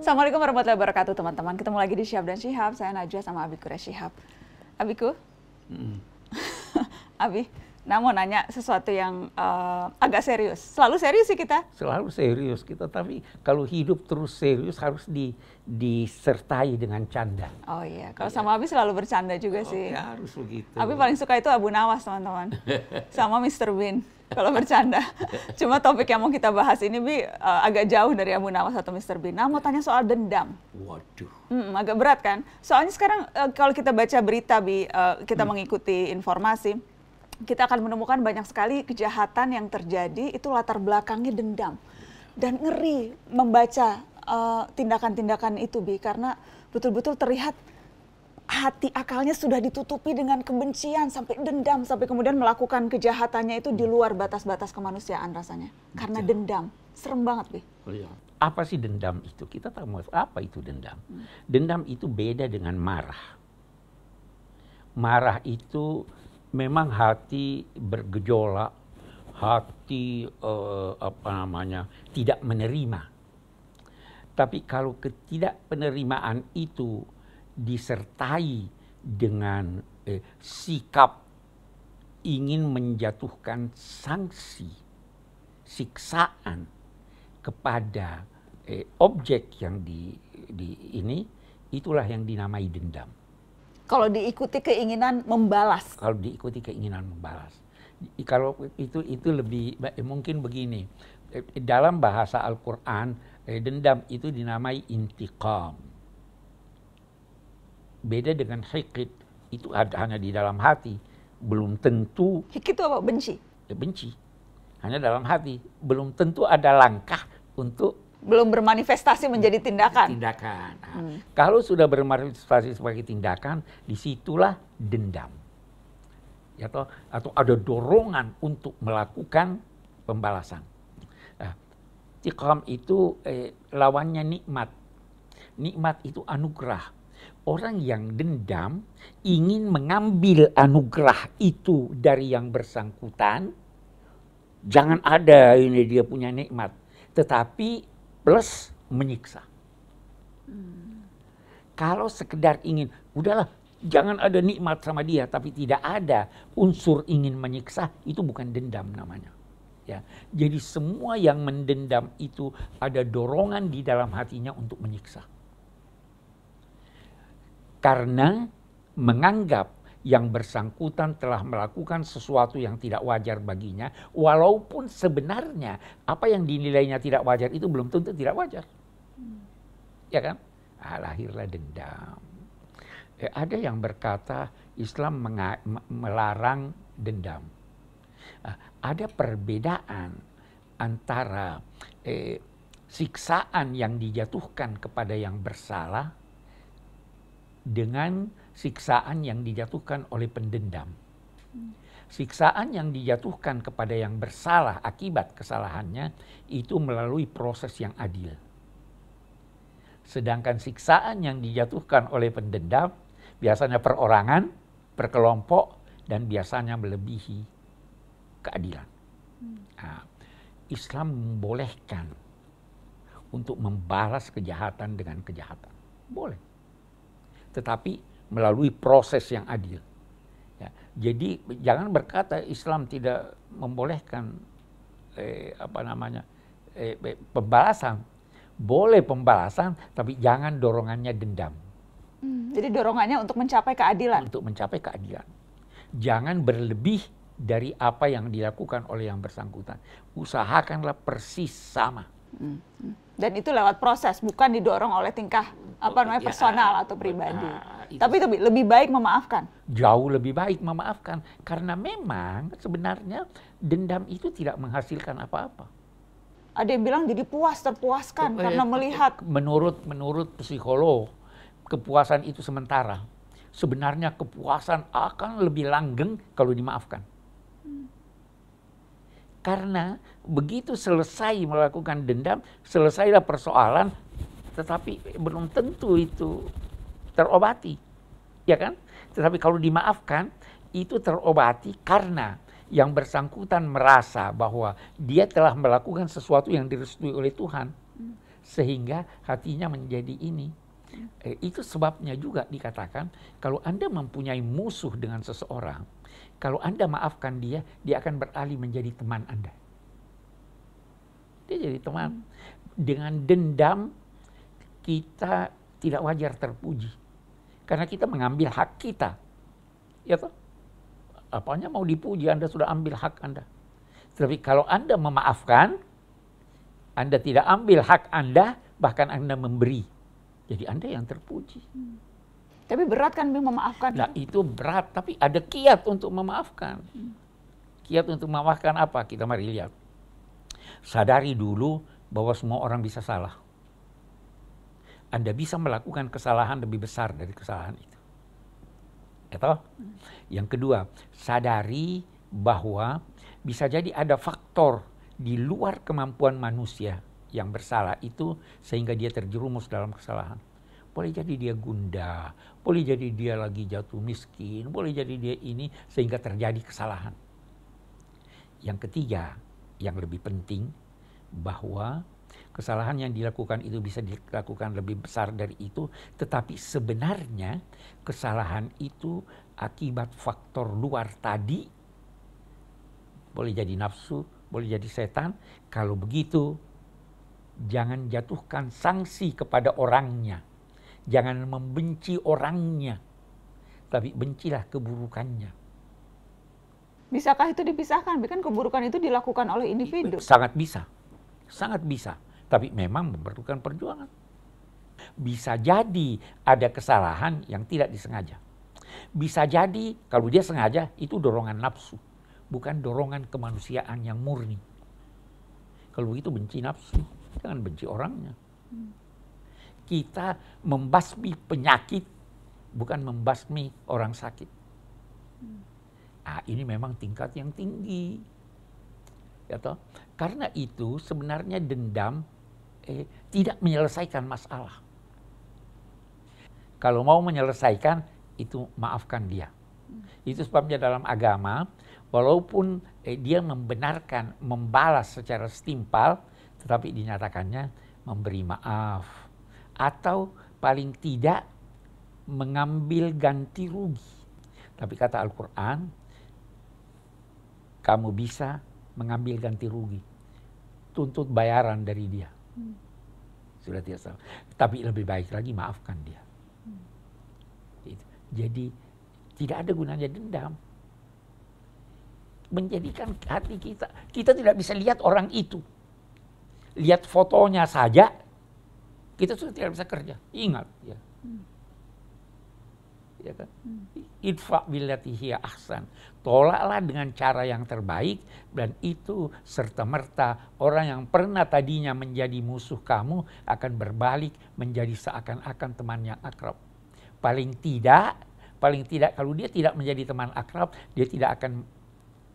Assalamualaikum warahmatullahi wabarakatuh teman-teman. Ketemu lagi di Syihab dan Syihab. Saya Najwa sama Abiku Syihab. Abiku? Mm. Abi, nah mau nanya sesuatu yang uh, agak serius. Selalu serius sih kita. Selalu serius kita, tapi kalau hidup terus serius harus di, disertai dengan canda. Oh iya, kalau iya. sama Abi selalu bercanda juga oh, sih. Ya harus begitu. Abi paling suka itu Abu Nawas teman-teman. sama Mr. Bean kalau bercanda. Cuma topik yang mau kita bahas ini Bi uh, agak jauh dari Abu Nawas atau Mr. Bina. Nah, mau ya. tanya soal dendam. Waduh. Hmm, agak berat kan? Soalnya sekarang uh, kalau kita baca berita Bi, uh, kita hmm. mengikuti informasi, kita akan menemukan banyak sekali kejahatan yang terjadi itu latar belakangnya dendam. Dan ngeri membaca tindakan-tindakan uh, tindakan -tindakan itu Bi karena betul-betul terlihat hati akalnya sudah ditutupi dengan kebencian sampai dendam sampai kemudian melakukan kejahatannya itu di luar batas-batas kemanusiaan rasanya karena iya. dendam serem banget bi iya. apa sih dendam itu kita tak mau apa itu dendam hmm. dendam itu beda dengan marah marah itu memang hati bergejolak hati uh, apa namanya tidak menerima tapi kalau ketidakpenerimaan itu disertai dengan eh, sikap ingin menjatuhkan sanksi, siksaan kepada eh, objek yang di, di ini, itulah yang dinamai dendam. Kalau diikuti keinginan membalas. Kalau diikuti keinginan membalas. Kalau itu itu lebih eh, mungkin begini. Eh, dalam bahasa Al-Qur'an eh, dendam itu dinamai intiqam Beda dengan hikid itu ada hanya di dalam hati, belum tentu. Hikid itu apa? Benci. Ya, benci. Hanya dalam hati, belum tentu ada langkah untuk belum bermanifestasi menjadi tindakan. Tindakan. Nah, hmm. Kalau sudah bermanifestasi sebagai tindakan, disitulah dendam. atau, ya atau ada dorongan untuk melakukan pembalasan. Nah, tikam itu eh, lawannya nikmat. Nikmat itu anugerah orang yang dendam ingin mengambil anugerah itu dari yang bersangkutan, jangan ada ini dia punya nikmat, tetapi plus menyiksa. Kalau sekedar ingin, udahlah jangan ada nikmat sama dia, tapi tidak ada unsur ingin menyiksa, itu bukan dendam namanya. Ya, jadi semua yang mendendam itu ada dorongan di dalam hatinya untuk menyiksa karena menganggap yang bersangkutan telah melakukan sesuatu yang tidak wajar baginya, walaupun sebenarnya apa yang dinilainya tidak wajar itu belum tentu tidak wajar. Hmm. Ya kan? Ah, lahirlah dendam. Eh, ada yang berkata Islam melarang dendam. Ah, ada perbedaan antara eh, siksaan yang dijatuhkan kepada yang bersalah dengan siksaan yang dijatuhkan oleh pendendam. Siksaan yang dijatuhkan kepada yang bersalah akibat kesalahannya itu melalui proses yang adil. Sedangkan siksaan yang dijatuhkan oleh pendendam biasanya perorangan, perkelompok, dan biasanya melebihi keadilan. Nah, Islam membolehkan untuk membalas kejahatan dengan kejahatan. Boleh tetapi melalui proses yang adil. Ya, jadi jangan berkata Islam tidak membolehkan eh, apa namanya eh, pembalasan. Boleh pembalasan, tapi jangan dorongannya dendam. Hmm, jadi dorongannya untuk mencapai keadilan. Untuk mencapai keadilan. Jangan berlebih dari apa yang dilakukan oleh yang bersangkutan. Usahakanlah persis sama. Hmm. Dan itu lewat proses, bukan didorong oleh tingkah apa oh, namanya ya, personal atau ah, pribadi. Nah, Tapi lebih lebih baik memaafkan. Jauh lebih baik memaafkan karena memang sebenarnya dendam itu tidak menghasilkan apa-apa. Ada yang bilang jadi puas terpuaskan eh, karena melihat. Menurut menurut psikolog kepuasan itu sementara. Sebenarnya kepuasan akan lebih langgeng kalau dimaafkan. Karena begitu selesai melakukan dendam, selesailah persoalan, tetapi belum tentu itu terobati. Ya kan? Tetapi kalau dimaafkan, itu terobati karena yang bersangkutan merasa bahwa dia telah melakukan sesuatu yang direstui oleh Tuhan. Sehingga hatinya menjadi ini. Eh, itu sebabnya juga dikatakan kalau Anda mempunyai musuh dengan seseorang, kalau Anda maafkan dia, dia akan beralih menjadi teman Anda. Dia jadi teman. Dengan dendam, kita tidak wajar terpuji. Karena kita mengambil hak kita. Ya toh? Apanya mau dipuji, Anda sudah ambil hak Anda. Tapi kalau Anda memaafkan, anda tidak ambil hak Anda, bahkan Anda memberi. Jadi Anda yang terpuji. Hmm. Tapi berat kan memaafkan. Nah itu berat, tapi ada kiat untuk memaafkan. Hmm. Kiat untuk memaafkan apa? Kita mari lihat. Sadari dulu bahwa semua orang bisa salah. Anda bisa melakukan kesalahan lebih besar dari kesalahan itu. Atau ya hmm. yang kedua, sadari bahwa bisa jadi ada faktor di luar kemampuan manusia yang bersalah itu sehingga dia terjerumus dalam kesalahan. Boleh jadi dia gundah, boleh jadi dia lagi jatuh miskin, boleh jadi dia ini sehingga terjadi kesalahan. Yang ketiga, yang lebih penting bahwa kesalahan yang dilakukan itu bisa dilakukan lebih besar dari itu, tetapi sebenarnya kesalahan itu akibat faktor luar tadi. Boleh jadi nafsu, boleh jadi setan. Kalau begitu, jangan jatuhkan sanksi kepada orangnya. Jangan membenci orangnya, tapi bencilah keburukannya. Bisakah itu dipisahkan? Bukan keburukan itu dilakukan oleh individu. Sangat bisa. Sangat bisa. Tapi memang memerlukan perjuangan. Bisa jadi ada kesalahan yang tidak disengaja. Bisa jadi kalau dia sengaja itu dorongan nafsu. Bukan dorongan kemanusiaan yang murni. Kalau itu benci nafsu. Jangan benci orangnya. Hmm kita membasmi penyakit, bukan membasmi orang sakit. Nah, ini memang tingkat yang tinggi. Ya toh? Karena itu sebenarnya dendam eh, tidak menyelesaikan masalah. Kalau mau menyelesaikan, itu maafkan dia. Itu sebabnya dalam agama, walaupun eh, dia membenarkan, membalas secara setimpal, tetapi dinyatakannya memberi maaf atau paling tidak mengambil ganti rugi. Tapi kata Al-Quran, kamu bisa mengambil ganti rugi. Tuntut bayaran dari dia. Hmm. Sudah tidak salah. Tapi lebih baik lagi maafkan dia. Hmm. Jadi tidak ada gunanya dendam. Menjadikan hati kita, kita tidak bisa lihat orang itu. Lihat fotonya saja, kita sudah tidak bisa kerja. Ingat ya. Hmm. Ya kan? Hmm. Idfa billati ahsan. Tolaklah dengan cara yang terbaik dan itu serta merta orang yang pernah tadinya menjadi musuh kamu akan berbalik menjadi seakan-akan teman yang akrab. Paling tidak, paling tidak kalau dia tidak menjadi teman akrab, dia tidak akan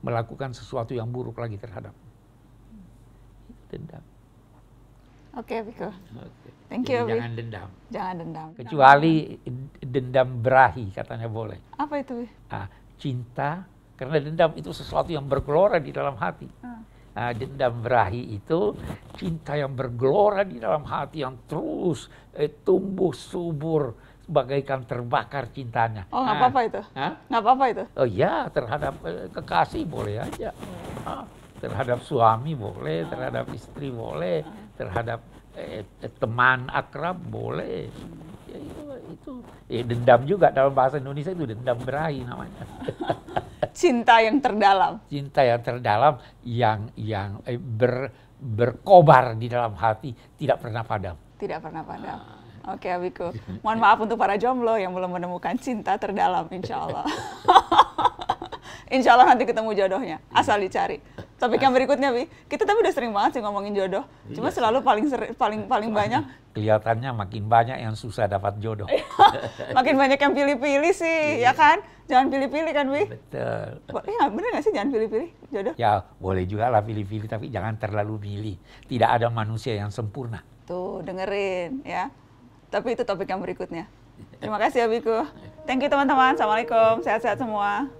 melakukan sesuatu yang buruk lagi terhadap. Hmm. Itu dendam. Oke, okay, Biko. Okay. Thank you. jangan dendam. Jangan dendam. Kecuali dendam berahi katanya boleh. Apa itu? Ah, cinta karena dendam itu sesuatu yang bergelora di dalam hati. Ah, Ah, dendam berahi itu cinta yang bergelora di dalam hati yang terus eh, tumbuh subur bagaikan terbakar cintanya. Oh, nggak ah. apa-apa itu? Nggak apa-apa itu? Oh iya, terhadap eh, kekasih boleh aja. Hmm terhadap suami boleh, terhadap istri boleh, terhadap eh, eh teman akrab boleh. Ya, itu itu eh, dendam juga dalam bahasa Indonesia itu dendam berahi namanya. Cinta yang terdalam. Cinta yang terdalam yang yang eh, ber, berkobar di dalam hati tidak pernah padam. Tidak pernah padam. Ah. Oke, okay, Abiku. Mohon maaf untuk para jomblo yang belum menemukan cinta terdalam, insya Allah. insya Allah nanti ketemu jodohnya, asal dicari topik nah. yang berikutnya bi kita tapi udah sering banget sih ngomongin jodoh iya, cuma selalu paling seri, paling paling banyak kelihatannya makin banyak yang susah dapat jodoh makin banyak yang pilih-pilih sih iya. ya kan jangan pilih-pilih kan bi betul iya bener nggak sih jangan pilih-pilih jodoh ya boleh juga lah pilih-pilih tapi jangan terlalu milih tidak ada manusia yang sempurna tuh dengerin ya tapi itu topik yang berikutnya terima kasih ya thank you teman-teman assalamualaikum sehat-sehat semua